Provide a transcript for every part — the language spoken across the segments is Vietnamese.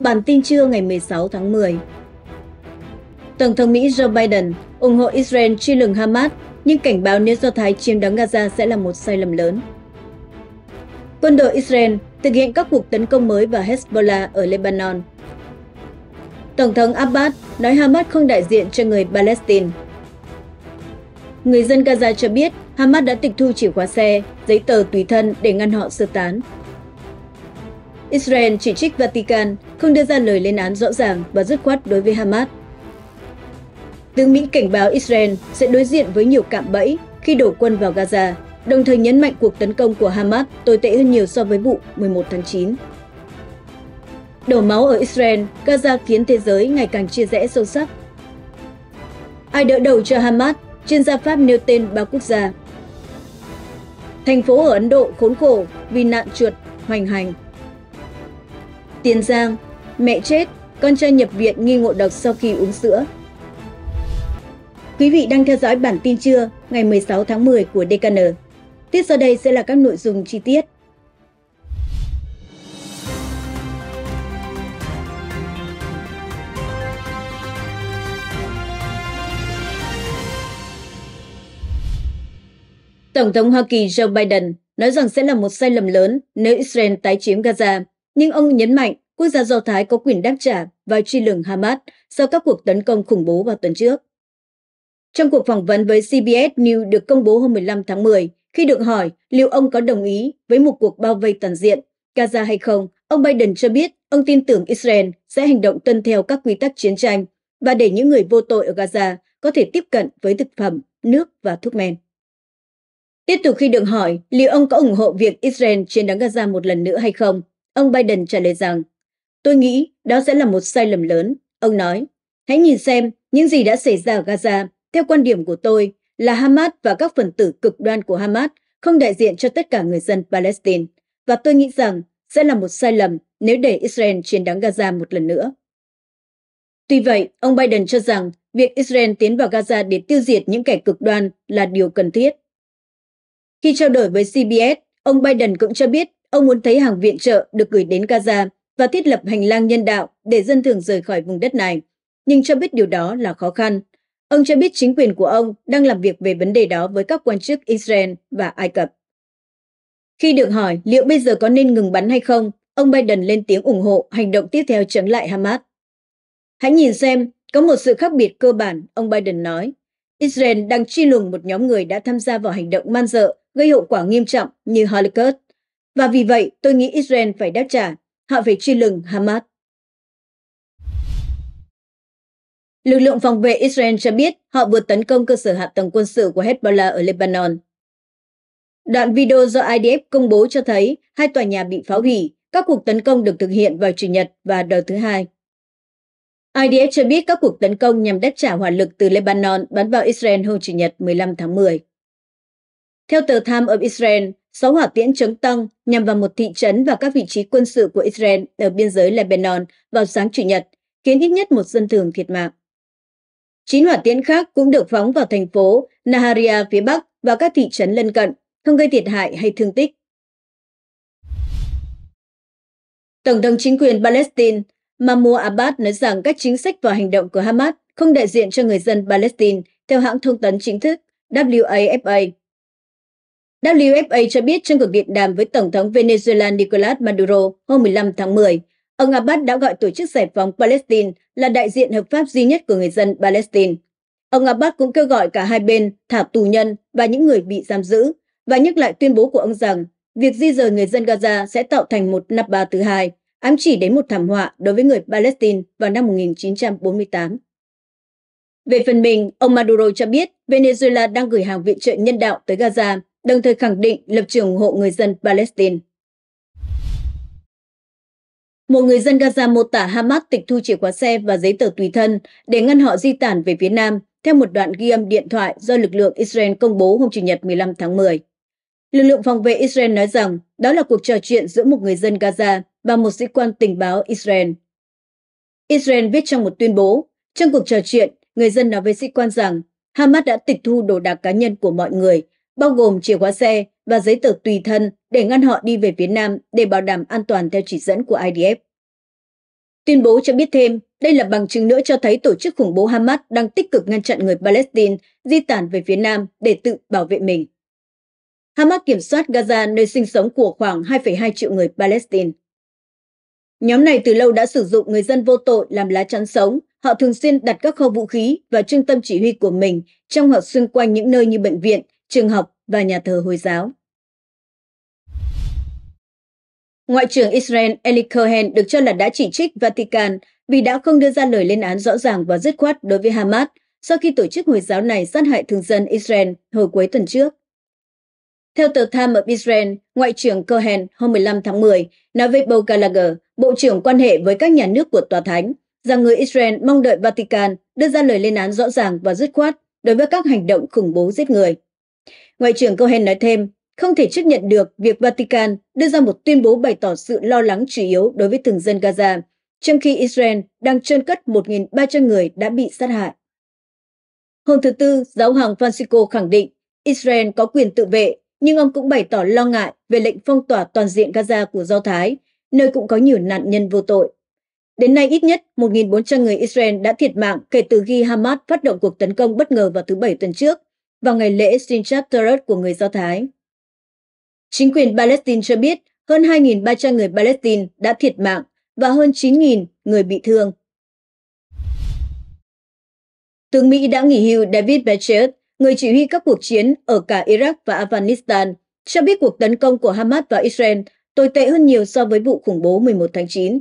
Bản tin trưa ngày 16 tháng 10 Tổng thống Mỹ Joe Biden ủng hộ Israel truy lùng Hamas, nhưng cảnh báo nếu Do Thái chiếm đóng Gaza sẽ là một sai lầm lớn. Quân đội Israel thực hiện các cuộc tấn công mới vào Hezbollah ở Lebanon. Tổng thống Abbas nói Hamas không đại diện cho người Palestine. Người dân Gaza cho biết Hamas đã tịch thu chìa khóa xe, giấy tờ tùy thân để ngăn họ sơ tán. Israel chỉ trích Vatican không đưa ra lời lên án rõ ràng và dứt khoát đối với Hamas. Tướng Mỹ cảnh báo Israel sẽ đối diện với nhiều cạm bẫy khi đổ quân vào Gaza, đồng thời nhấn mạnh cuộc tấn công của Hamas tồi tệ hơn nhiều so với vụ 11 tháng 9. Đổ máu ở Israel, Gaza khiến thế giới ngày càng chia rẽ sâu sắc. Ai đỡ đầu cho Hamas? Chuyên gia Pháp nêu tên ba quốc gia. Thành phố ở Ấn Độ khốn khổ vì nạn chuột hoành hành. Tiền Giang, Mẹ chết, con trai nhập viện nghi ngộ độc sau khi uống sữa. Quý vị đang theo dõi bản tin trưa ngày 16 tháng 10 của DKN. Tiếp sau đây sẽ là các nội dung chi tiết. Tổng thống Hoa Kỳ Joe Biden nói rằng sẽ là một sai lầm lớn nếu Israel tái chiếm Gaza, nhưng ông nhấn mạnh quốc gia Do Thái có quyền đáp trả và truy lùng Hamas sau các cuộc tấn công khủng bố vào tuần trước. Trong cuộc phỏng vấn với CBS News được công bố hôm 15 tháng 10, khi được hỏi liệu ông có đồng ý với một cuộc bao vây toàn diện Gaza hay không, ông Biden cho biết ông tin tưởng Israel sẽ hành động tuân theo các quy tắc chiến tranh và để những người vô tội ở Gaza có thể tiếp cận với thực phẩm, nước và thuốc men. Tiếp tục khi được hỏi liệu ông có ủng hộ việc Israel chiến đấu Gaza một lần nữa hay không, ông Biden trả lời rằng Tôi nghĩ đó sẽ là một sai lầm lớn, ông nói. Hãy nhìn xem những gì đã xảy ra ở Gaza. Theo quan điểm của tôi là Hamas và các phần tử cực đoan của Hamas không đại diện cho tất cả người dân Palestine. Và tôi nghĩ rằng sẽ là một sai lầm nếu để Israel chiến thắng Gaza một lần nữa. Tuy vậy, ông Biden cho rằng việc Israel tiến vào Gaza để tiêu diệt những kẻ cực đoan là điều cần thiết. Khi trao đổi với CBS, ông Biden cũng cho biết ông muốn thấy hàng viện trợ được gửi đến Gaza và thiết lập hành lang nhân đạo để dân thường rời khỏi vùng đất này, nhưng cho biết điều đó là khó khăn. Ông cho biết chính quyền của ông đang làm việc về vấn đề đó với các quan chức Israel và Ai Cập. Khi được hỏi liệu bây giờ có nên ngừng bắn hay không, ông Biden lên tiếng ủng hộ hành động tiếp theo chống lại Hamas. Hãy nhìn xem, có một sự khác biệt cơ bản, ông Biden nói. Israel đang truy lùng một nhóm người đã tham gia vào hành động man dợ gây hậu quả nghiêm trọng như Holocaust. Và vì vậy, tôi nghĩ Israel phải đáp trả Họ phải truy lừng Hamas. Lực lượng phòng vệ Israel cho biết họ vừa tấn công cơ sở hạ tầng quân sự của Hezbollah ở Lebanon. Đoạn video do IDF công bố cho thấy hai tòa nhà bị phá hủy, các cuộc tấn công được thực hiện vào Chủ nhật và đầu thứ hai. IDF cho biết các cuộc tấn công nhằm đáp trả hỏa lực từ Lebanon bắn vào Israel hôm Chủ nhật 15 tháng 10. Theo tờ Time of Israel, sáu hỏa tiễn chống tăng nhằm vào một thị trấn và các vị trí quân sự của Israel ở biên giới Lebanon vào sáng Chủ nhật, khiến ít nhất một dân thường thiệt mạng. Chín hỏa tiễn khác cũng được phóng vào thành phố Naharia phía Bắc và các thị trấn lân cận, không gây thiệt hại hay thương tích. Tổng thống chính quyền Palestine Mahmoud Abbas nói rằng các chính sách và hành động của Hamas không đại diện cho người dân Palestine, theo hãng thông tấn chính thức WAFA. WFA cho biết trong cuộc điện đàm với Tổng thống Venezuela Nicolas Maduro hôm 15 tháng 10, ông Abbas đã gọi Tổ chức Giải phóng Palestine là đại diện hợp pháp duy nhất của người dân Palestine. Ông Abbas cũng kêu gọi cả hai bên thả tù nhân và những người bị giam giữ và nhắc lại tuyên bố của ông rằng việc di rời người dân Gaza sẽ tạo thành một nắp Nakba thứ hai, ám chỉ đến một thảm họa đối với người Palestine vào năm 1948. Về phần mình, ông Maduro cho biết Venezuela đang gửi hàng viện trợ nhân đạo tới Gaza đồng thời khẳng định lập trường ủng hộ người dân Palestine. Một người dân Gaza mô tả Hamas tịch thu chìa khóa xe và giấy tờ tùy thân để ngăn họ di tản về phía Nam, theo một đoạn ghi âm điện thoại do lực lượng Israel công bố hôm Chủ nhật 15 tháng 10. Lực lượng phòng vệ Israel nói rằng đó là cuộc trò chuyện giữa một người dân Gaza và một sĩ quan tình báo Israel. Israel viết trong một tuyên bố, trong cuộc trò chuyện, người dân nói với sĩ quan rằng Hamas đã tịch thu đồ đạc cá nhân của mọi người bao gồm chìa khóa xe và giấy tờ tùy thân để ngăn họ đi về phía Nam để bảo đảm an toàn theo chỉ dẫn của IDF. Tuyên bố cho biết thêm, đây là bằng chứng nữa cho thấy tổ chức khủng bố Hamas đang tích cực ngăn chặn người Palestine di tản về phía Nam để tự bảo vệ mình. Hamas kiểm soát Gaza nơi sinh sống của khoảng 2,2 triệu người Palestine. Nhóm này từ lâu đã sử dụng người dân vô tội làm lá chắn sống. Họ thường xuyên đặt các kho vũ khí và trung tâm chỉ huy của mình trong hoặc xung quanh những nơi như bệnh viện, trường học và nhà thờ Hồi giáo. Ngoại trưởng Israel Eli Cohen được cho là đã chỉ trích Vatican vì đã không đưa ra lời lên án rõ ràng và dứt khoát đối với Hamas sau khi tổ chức Hồi giáo này sát hại thường dân Israel hồi cuối tuần trước. Theo tờ Time of Israel, Ngoại trưởng Cohen hôm 15 tháng 10 nói với Bo Gallagher, Bộ trưởng quan hệ với các nhà nước của Tòa Thánh, rằng người Israel mong đợi Vatican đưa ra lời lên án rõ ràng và dứt khoát đối với các hành động khủng bố giết người. Ngoại trưởng Cohen nói thêm, không thể chấp nhận được việc Vatican đưa ra một tuyên bố bày tỏ sự lo lắng chủ yếu đối với thường dân Gaza, trong khi Israel đang trơn cất 1.300 người đã bị sát hại. Hôm thứ Tư, giáo hoàng Francisco khẳng định Israel có quyền tự vệ, nhưng ông cũng bày tỏ lo ngại về lệnh phong tỏa toàn diện Gaza của Do Thái, nơi cũng có nhiều nạn nhân vô tội. Đến nay, ít nhất 1.400 người Israel đã thiệt mạng kể từ khi Hamas phát động cuộc tấn công bất ngờ vào thứ Bảy tuần trước, vào ngày lễ Sinchat Torah của người Do Thái. Chính quyền Palestine cho biết hơn 2.300 người Palestine đã thiệt mạng và hơn 9.000 người bị thương. Tướng Mỹ đã nghỉ hưu David Bechert, người chỉ huy các cuộc chiến ở cả Iraq và Afghanistan, cho biết cuộc tấn công của Hamas vào Israel tồi tệ hơn nhiều so với vụ khủng bố 11 tháng 9.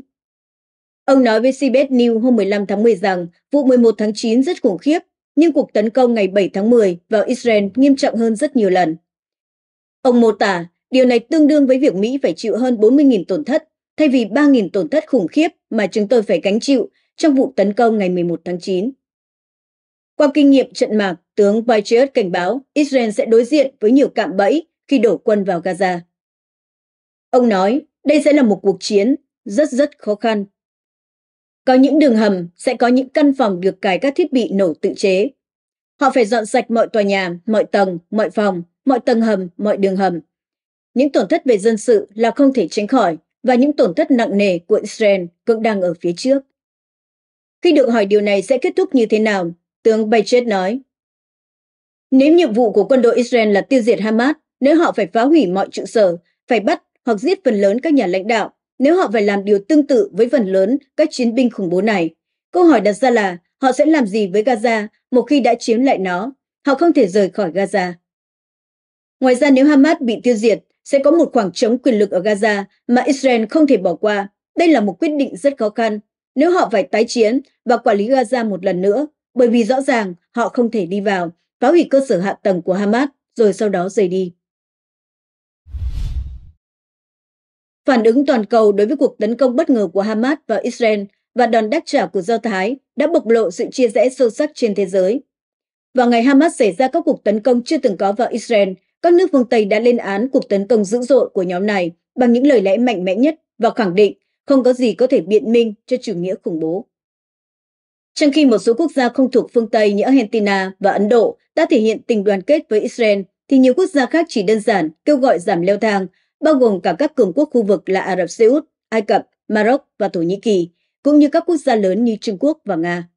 Ông nói với CBS News hôm 15 tháng 10 rằng vụ 11 tháng 9 rất khủng khiếp nhưng cuộc tấn công ngày 7 tháng 10 vào Israel nghiêm trọng hơn rất nhiều lần. Ông mô tả điều này tương đương với việc Mỹ phải chịu hơn 40.000 tổn thất, thay vì 3.000 tổn thất khủng khiếp mà chúng tôi phải gánh chịu trong vụ tấn công ngày 11 tháng 9. Qua kinh nghiệm trận mạc, tướng Patriot cảnh báo Israel sẽ đối diện với nhiều cạm bẫy khi đổ quân vào Gaza. Ông nói, đây sẽ là một cuộc chiến rất rất khó khăn có những đường hầm sẽ có những căn phòng được cài các thiết bị nổ tự chế. Họ phải dọn sạch mọi tòa nhà, mọi tầng, mọi phòng, mọi tầng hầm, mọi đường hầm. Những tổn thất về dân sự là không thể tránh khỏi và những tổn thất nặng nề của Israel cũng đang ở phía trước. Khi được hỏi điều này sẽ kết thúc như thế nào, tướng Baychet nói. Nếu nhiệm vụ của quân đội Israel là tiêu diệt Hamas, nếu họ phải phá hủy mọi trụ sở, phải bắt hoặc giết phần lớn các nhà lãnh đạo, nếu họ phải làm điều tương tự với phần lớn các chiến binh khủng bố này. Câu hỏi đặt ra là họ sẽ làm gì với Gaza một khi đã chiếm lại nó? Họ không thể rời khỏi Gaza. Ngoài ra nếu Hamas bị tiêu diệt, sẽ có một khoảng trống quyền lực ở Gaza mà Israel không thể bỏ qua. Đây là một quyết định rất khó khăn nếu họ phải tái chiến và quản lý Gaza một lần nữa, bởi vì rõ ràng họ không thể đi vào, phá hủy cơ sở hạ tầng của Hamas rồi sau đó rời đi. Phản ứng toàn cầu đối với cuộc tấn công bất ngờ của Hamas vào Israel và đòn đáp trả của Do Thái đã bộc lộ sự chia rẽ sâu sắc trên thế giới. Vào ngày Hamas xảy ra các cuộc tấn công chưa từng có vào Israel, các nước phương Tây đã lên án cuộc tấn công dữ dội của nhóm này bằng những lời lẽ mạnh mẽ nhất và khẳng định không có gì có thể biện minh cho chủ nghĩa khủng bố. Trong khi một số quốc gia không thuộc phương Tây như Argentina và Ấn Độ đã thể hiện tình đoàn kết với Israel, thì nhiều quốc gia khác chỉ đơn giản kêu gọi giảm leo thang bao gồm cả các cường quốc khu vực là Ả Rập Xê Út, Ai Cập, Maroc và Thổ Nhĩ Kỳ, cũng như các quốc gia lớn như Trung Quốc và Nga.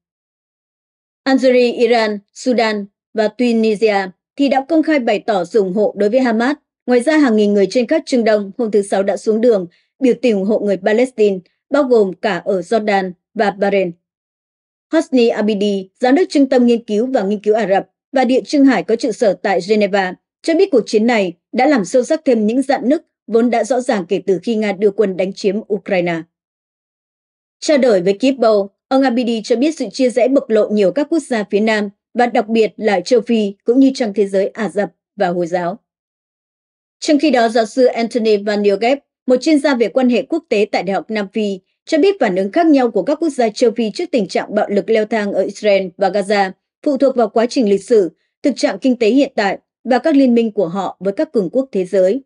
Algeria, Iran, Sudan và Tunisia thì đã công khai bày tỏ sự ủng hộ đối với Hamas. Ngoài ra, hàng nghìn người trên khắp Trung Đông hôm thứ Sáu đã xuống đường biểu tình ủng hộ người Palestine, bao gồm cả ở Jordan và Bahrain. Hosni Abidi, giám đốc Trung tâm Nghiên cứu và Nghiên cứu Ả Rập và Địa Trung Hải có trụ sở tại Geneva, cho biết cuộc chiến này đã làm sâu sắc thêm những dạn nứt vốn đã rõ ràng kể từ khi Nga đưa quân đánh chiếm Ukraine. Trao đổi với Kipbo, ông Abidi cho biết sự chia rẽ bộc lộ nhiều các quốc gia phía Nam và đặc biệt là châu Phi cũng như trong thế giới Ả Rập và Hồi giáo. Trong khi đó, giáo sư Anthony Van Nieuwgev, một chuyên gia về quan hệ quốc tế tại Đại học Nam Phi, cho biết phản ứng khác nhau của các quốc gia châu Phi trước tình trạng bạo lực leo thang ở Israel và Gaza phụ thuộc vào quá trình lịch sử, thực trạng kinh tế hiện tại và các liên minh của họ với các cường quốc thế giới.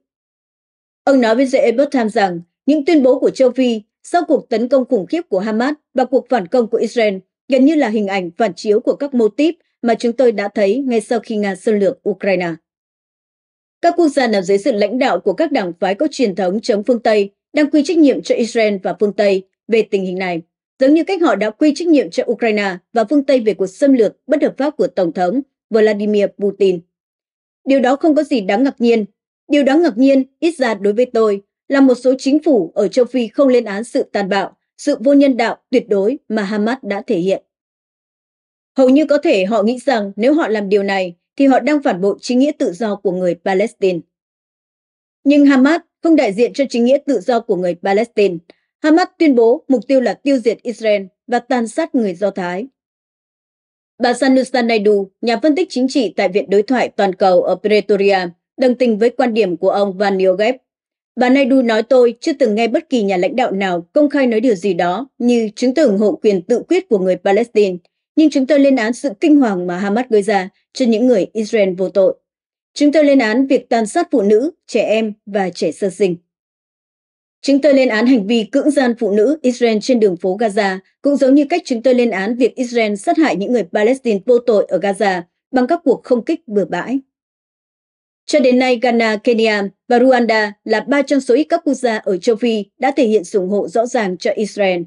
Ông nói với The Epoch Times rằng những tuyên bố của châu Phi sau cuộc tấn công khủng khiếp của Hamas và cuộc phản công của Israel gần như là hình ảnh phản chiếu của các mô típ mà chúng tôi đã thấy ngay sau khi Nga xâm lược Ukraine. Các quốc gia nằm dưới sự lãnh đạo của các đảng phái có truyền thống chống phương Tây đang quy trách nhiệm cho Israel và phương Tây về tình hình này, giống như cách họ đã quy trách nhiệm cho Ukraine và phương Tây về cuộc xâm lược bất hợp pháp của Tổng thống Vladimir Putin. Điều đó không có gì đáng ngạc nhiên Điều đáng ngạc nhiên, ít ra đối với tôi, là một số chính phủ ở châu Phi không lên án sự tàn bạo, sự vô nhân đạo tuyệt đối mà Hamas đã thể hiện. Hầu như có thể họ nghĩ rằng nếu họ làm điều này thì họ đang phản bội chính nghĩa tự do của người Palestine. Nhưng Hamas không đại diện cho chính nghĩa tự do của người Palestine. Hamas tuyên bố mục tiêu là tiêu diệt Israel và tàn sát người Do Thái. Bà Sanusa Naidu, nhà phân tích chính trị tại Viện Đối thoại Toàn cầu ở Pretoria, đồng tình với quan điểm của ông Van Nieuwgev. Bà Naidu nói tôi chưa từng nghe bất kỳ nhà lãnh đạo nào công khai nói điều gì đó như chứng từ ủng hộ quyền tự quyết của người Palestine, nhưng chúng tôi lên án sự kinh hoàng mà Hamas gây ra cho những người Israel vô tội. Chúng tôi lên án việc tàn sát phụ nữ, trẻ em và trẻ sơ sinh. Chúng tôi lên án hành vi cưỡng gian phụ nữ Israel trên đường phố Gaza, cũng giống như cách chúng tôi lên án việc Israel sát hại những người Palestine vô tội ở Gaza bằng các cuộc không kích bừa bãi. Cho đến nay, Ghana, Kenya và Rwanda là ba trong số ít các quốc gia ở châu Phi đã thể hiện sự ủng hộ rõ ràng cho Israel.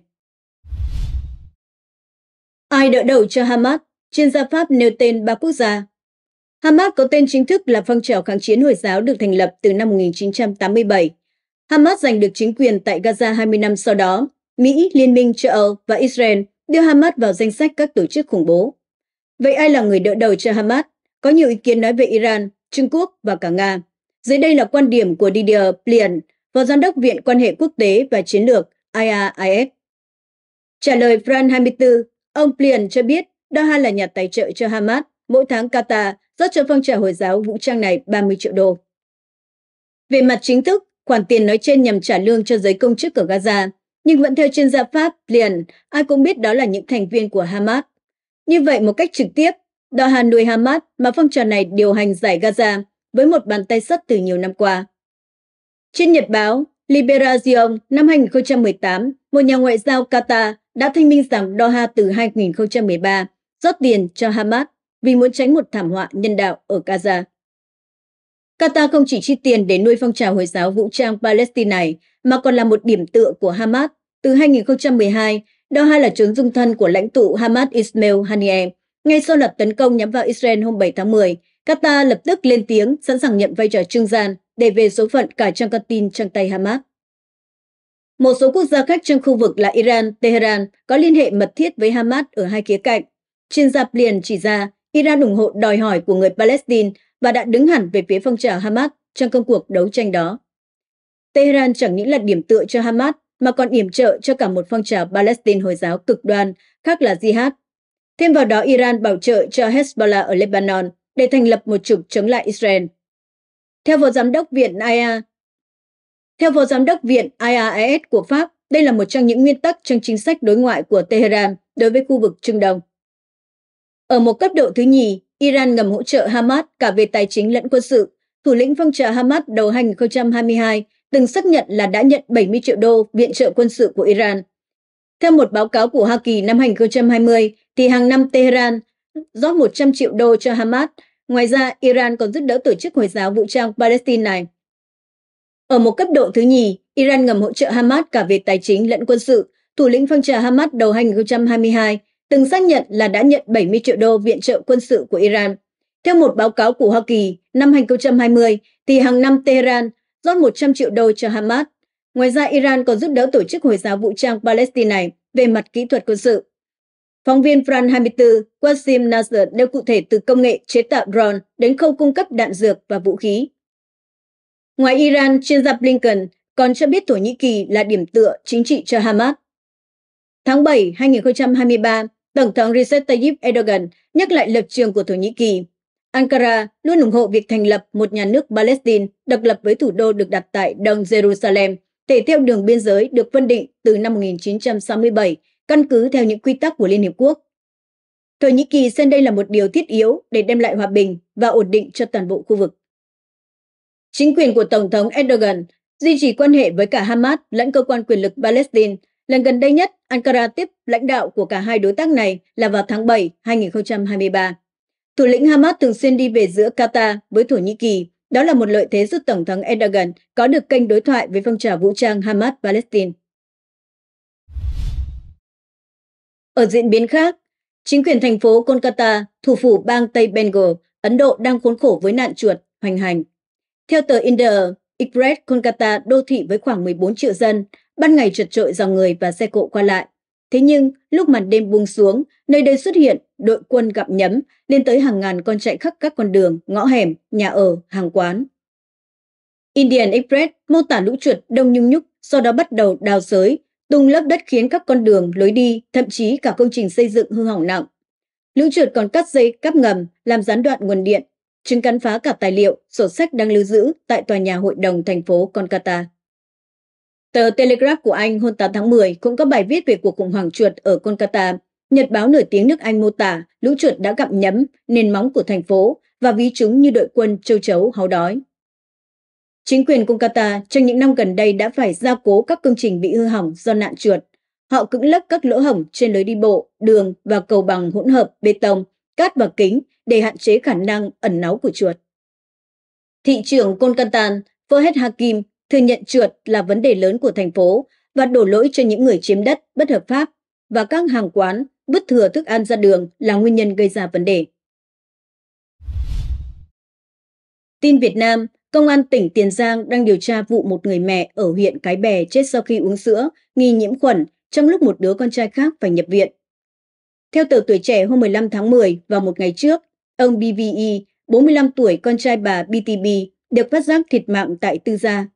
Ai đỡ đầu cho Hamas? Chuyên gia Pháp nêu tên ba quốc gia. Hamas có tên chính thức là phong trào kháng chiến Hồi giáo được thành lập từ năm 1987. Hamas giành được chính quyền tại Gaza 20 năm sau đó. Mỹ, Liên minh châu Âu và Israel đưa Hamas vào danh sách các tổ chức khủng bố. Vậy ai là người đỡ đầu cho Hamas? Có nhiều ý kiến nói về Iran, Trung Quốc và cả Nga. Dưới đây là quan điểm của Didier Plian, Phó Giám đốc Viện Quan hệ Quốc tế và Chiến lược IAIS. Trả lời France 24, ông Plian cho biết Doha là nhà tài trợ cho Hamas, mỗi tháng Qatar rót cho phong trào Hồi giáo vũ trang này 30 triệu đô. Về mặt chính thức, khoản tiền nói trên nhằm trả lương cho giới công chức ở Gaza, nhưng vẫn theo chuyên gia Pháp, Plian, ai cũng biết đó là những thành viên của Hamas. Như vậy, một cách trực tiếp, Đạo Hàn nuôi Hamas mà phong trào này điều hành giải Gaza với một bàn tay sắt từ nhiều năm qua. Trên nhật báo Liberation năm 2018, một nhà ngoại giao Qatar đã thanh minh rằng Doha từ 2013 rót tiền cho Hamas vì muốn tránh một thảm họa nhân đạo ở Gaza. Qatar không chỉ chi tiền để nuôi phong trào Hồi giáo vũ trang Palestine này, mà còn là một điểm tựa của Hamas. Từ 2012, Doha là trốn dung thân của lãnh tụ Hamas Ismail Haniyeh, ngay sau loạt tấn công nhắm vào Israel hôm 7 tháng 10, Qatar lập tức lên tiếng sẵn sàng nhận vai trò trung gian để về số phận cả trang con tin trong tay Hamas. Một số quốc gia khác trong khu vực là Iran, Tehran có liên hệ mật thiết với Hamas ở hai khía cạnh. Chuyên gia liền chỉ ra Iran ủng hộ đòi hỏi của người Palestine và đã đứng hẳn về phía phong trào Hamas trong công cuộc đấu tranh đó. Tehran chẳng những là điểm tựa cho Hamas mà còn yểm trợ cho cả một phong trào Palestine Hồi giáo cực đoan khác là Jihad Thêm vào đó, Iran bảo trợ cho Hezbollah ở Lebanon để thành lập một trục chống lại Israel. Theo Phó Giám đốc Viện IA, theo Phó Giám đốc Viện IAES của Pháp, đây là một trong những nguyên tắc trong chính sách đối ngoại của Tehran đối với khu vực Trung Đông. Ở một cấp độ thứ nhì, Iran ngầm hỗ trợ Hamas cả về tài chính lẫn quân sự. Thủ lĩnh phong trào Hamas đầu 2022 từng xác nhận là đã nhận 70 triệu đô viện trợ quân sự của Iran. Theo một báo cáo của Hoa Kỳ năm 2020, thì hàng năm Tehran rót 100 triệu đô cho Hamas. Ngoài ra, Iran còn giúp đỡ tổ chức Hồi giáo vũ trang Palestine này. Ở một cấp độ thứ nhì, Iran ngầm hỗ trợ Hamas cả về tài chính lẫn quân sự. Thủ lĩnh phong trào Hamas đầu 2022 từng xác nhận là đã nhận 70 triệu đô viện trợ quân sự của Iran. Theo một báo cáo của Hoa Kỳ, năm 2020 thì hàng năm Tehran rót 100 triệu đô cho Hamas. Ngoài ra, Iran còn giúp đỡ tổ chức Hồi giáo vũ trang Palestine này về mặt kỹ thuật quân sự. Phóng viên Fran 24, Qasim Nasr nêu cụ thể từ công nghệ chế tạo drone đến khâu cung cấp đạn dược và vũ khí. Ngoài Iran, chuyên gia Blinken còn cho biết Thổ Nhĩ Kỳ là điểm tựa chính trị cho Hamas. Tháng 7, 2023, Tổng thống Recep Tayyip Erdogan nhắc lại lập trường của Thổ Nhĩ Kỳ. Ankara luôn ủng hộ việc thành lập một nhà nước Palestine độc lập với thủ đô được đặt tại Đông Jerusalem, thể theo đường biên giới được phân định từ năm 1967 căn cứ theo những quy tắc của Liên Hiệp Quốc. Thổ Nhĩ Kỳ xem đây là một điều thiết yếu để đem lại hòa bình và ổn định cho toàn bộ khu vực. Chính quyền của Tổng thống Erdogan duy trì quan hệ với cả Hamas lẫn cơ quan quyền lực Palestine. Lần gần đây nhất, Ankara tiếp lãnh đạo của cả hai đối tác này là vào tháng 7, 2023. Thủ lĩnh Hamas thường xuyên đi về giữa Qatar với Thổ Nhĩ Kỳ. Đó là một lợi thế giúp Tổng thống Erdogan có được kênh đối thoại với phong trào vũ trang Hamas-Palestine. Ở diễn biến khác, chính quyền thành phố Kolkata, thủ phủ bang Tây Bengal, Ấn Độ đang khốn khổ với nạn chuột hoành hành. Theo tờ India, Express Kolkata đô thị với khoảng 14 triệu dân, ban ngày trật trội dòng người và xe cộ qua lại. Thế nhưng, lúc màn đêm buông xuống, nơi đây xuất hiện đội quân gặp nhấm lên tới hàng ngàn con chạy khắp các con đường, ngõ hẻm, nhà ở, hàng quán. Indian Express mô tả lũ chuột đông nhung nhúc, sau đó bắt đầu đào sới, tung lấp đất khiến các con đường, lối đi, thậm chí cả công trình xây dựng hư hỏng nặng. Lũ trượt còn cắt dây cắp ngầm, làm gián đoạn nguồn điện, chúng cắn phá cả tài liệu, sổ sách đang lưu giữ tại tòa nhà hội đồng thành phố Kolkata. Tờ Telegraph của Anh hôm 8 tháng 10 cũng có bài viết về cuộc khủng hoảng chuột ở Kolkata. Nhật báo nổi tiếng nước Anh mô tả lũ chuột đã gặm nhấm nền móng của thành phố và ví chúng như đội quân châu chấu háu đói. Chính quyền cung Qatar trong những năm gần đây đã phải gia cố các công trình bị hư hỏng do nạn chuột. Họ cưỡng lấp các lỗ hỏng trên lối đi bộ, đường và cầu bằng hỗn hợp bê tông, cát và kính để hạn chế khả năng ẩn náu của chuột. Thị trưởng Kolkata Fahed Hakim thừa nhận chuột là vấn đề lớn của thành phố và đổ lỗi cho những người chiếm đất bất hợp pháp và các hàng quán vứt thừa thức ăn ra đường là nguyên nhân gây ra vấn đề. Tin Việt Nam, Công an tỉnh Tiền Giang đang điều tra vụ một người mẹ ở huyện Cái Bè chết sau khi uống sữa, nghi nhiễm khuẩn, trong lúc một đứa con trai khác phải nhập viện. Theo tờ Tuổi Trẻ hôm 15 tháng 10 vào một ngày trước, ông BVE, 45 tuổi con trai bà BTB, được phát giác thiệt mạng tại Tư Gia.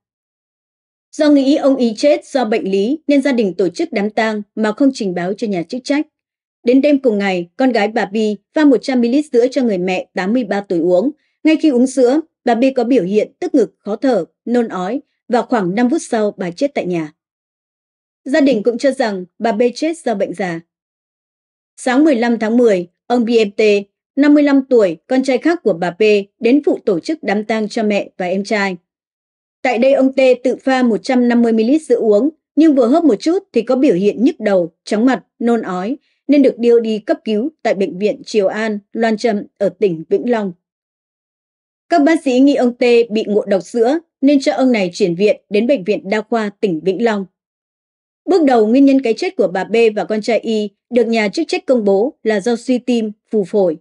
Do nghĩ ông ý chết do bệnh lý nên gia đình tổ chức đám tang mà không trình báo cho nhà chức trách. Đến đêm cùng ngày, con gái bà Bi pha 100ml sữa cho người mẹ 83 tuổi uống. Ngay khi uống sữa, bà B có biểu hiện tức ngực, khó thở, nôn ói và khoảng 5 phút sau bà chết tại nhà. Gia đình cũng cho rằng bà B chết do bệnh già. Sáng 15 tháng 10, ông BMT, 55 tuổi, con trai khác của bà B, đến phụ tổ chức đám tang cho mẹ và em trai. Tại đây ông T tự pha 150ml sữa uống, nhưng vừa hớp một chút thì có biểu hiện nhức đầu, chóng mặt, nôn ói, nên được đưa đi cấp cứu tại Bệnh viện Triều An, Loan Trâm ở tỉnh Vĩnh Long. Các bác sĩ nghi ông T bị ngộ độc sữa nên cho ông này chuyển viện đến Bệnh viện Đa khoa tỉnh Vĩnh Long. Bước đầu, nguyên nhân cái chết của bà B và con trai Y được nhà chức trách công bố là do suy tim, phù phổi.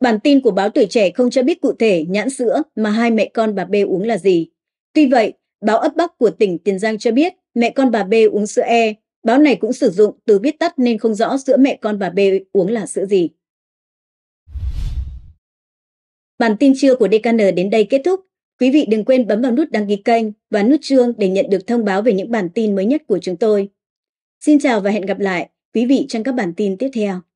Bản tin của báo Tuổi Trẻ không cho biết cụ thể nhãn sữa mà hai mẹ con bà B uống là gì. Tuy vậy, báo ấp Bắc của tỉnh Tiền Giang cho biết mẹ con bà B uống sữa E. Báo này cũng sử dụng từ viết tắt nên không rõ sữa mẹ con bà B uống là sữa gì. Bản tin trưa của DKN đến đây kết thúc. Quý vị đừng quên bấm vào nút đăng ký kênh và nút chuông để nhận được thông báo về những bản tin mới nhất của chúng tôi. Xin chào và hẹn gặp lại quý vị trong các bản tin tiếp theo.